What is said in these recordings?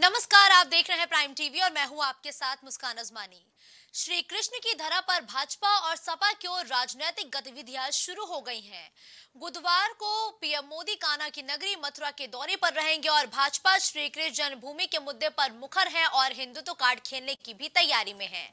नमस्कार आप देख रहे हैं प्राइम टीवी और मैं हूं आपके साथ मुस्कान अजमानी श्री कृष्ण की धरा पर भाजपा और सपा की ओर राजनीतिक गतिविधियां शुरू हो गई हैं। बुधवार को पीएम मोदी काना की नगरी मथुरा के दौरे पर रहेंगे और भाजपा श्री कृष्ण जन्मभूमि के मुद्दे पर मुखर है और हिंदुत्व तो कार्ड खेलने की भी तैयारी में है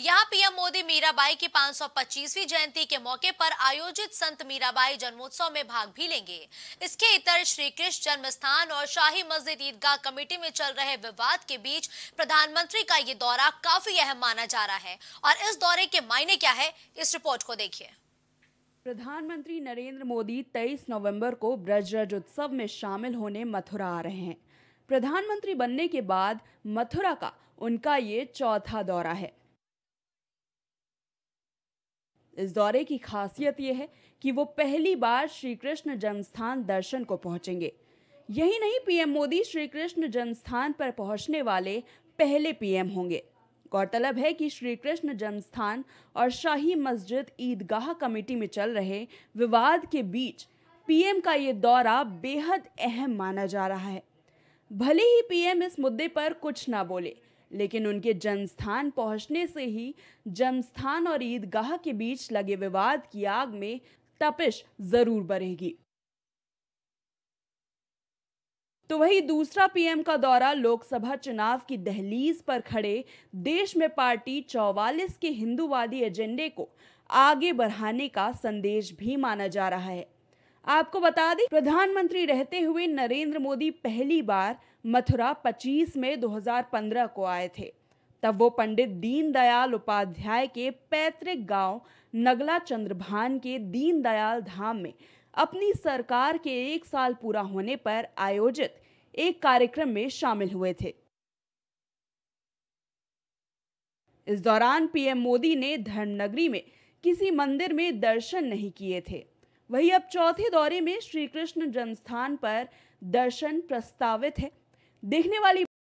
यहाँ पीएम मोदी मीराबाई की पांच जयंती के मौके पर आयोजित संत मीराबाई जन्मोत्सव में भाग भी लेंगे इसके इतर श्री कृष्ण जन्म स्थान और शाही मस्जिद ईदगाह कमेटी में चल रहे रहे विवाद के बीच प्रधानमंत्री का ये दौरा काफी अहम माना जा रहा है और इस दौरे के मायने क्या है इस रिपोर्ट को देखिए प्रधानमंत्री नरेंद्र मोदी 23 नवंबर को ब्रजरज उत्सव में शामिल होने मथुरा आ रहे हैं प्रधानमंत्री बनने के बाद मथुरा का उनका ये चौथा दौरा है इस दौरे की खासियत यह है कि वो पहली बार श्री कृष्ण जन्मस्थान दर्शन को पहुंचेंगे यही नहीं पीएम मोदी श्री कृष्ण जन्मस्थान पर पहुंचने वाले पहले पीएम होंगे गौरतलब है कि श्री कृष्ण जन्मस्थान और शाही मस्जिद ईदगाह कमेटी में चल रहे विवाद के बीच पीएम का ये दौरा बेहद अहम माना जा रहा है भले ही पीएम इस मुद्दे पर कुछ ना बोले लेकिन उनके जन्मस्थान पहुंचने से ही जन्मस्थान और ईदगाह के बीच लगे विवाद की आग में तपिश जरूर बढ़ेगी तो वही दूसरा पीएम का दौरा लोकसभा चुनाव की दहलीज पर खड़े देश में पार्टी 44 के हिंदूवादी एजेंडे को आगे बढ़ाने का संदेश भी माना जा रहा है आपको बता दें प्रधानमंत्री रहते हुए नरेंद्र मोदी पहली बार मथुरा 25 मई 2015 को आए थे तब वो पंडित दीनदयाल उपाध्याय के पैतृक गांव नगला चंद्रभान के दीनदयाल धाम में अपनी सरकार के एक साल पूरा होने पर आयोजित एक कार्यक्रम में शामिल हुए थे इस दौरान पीएम मोदी ने धर्मनगरी में किसी मंदिर में दर्शन नहीं किए थे वहीं अब चौथे दौरे में श्री कृष्ण जन्मस्थान पर दर्शन प्रस्तावित है देखने वाली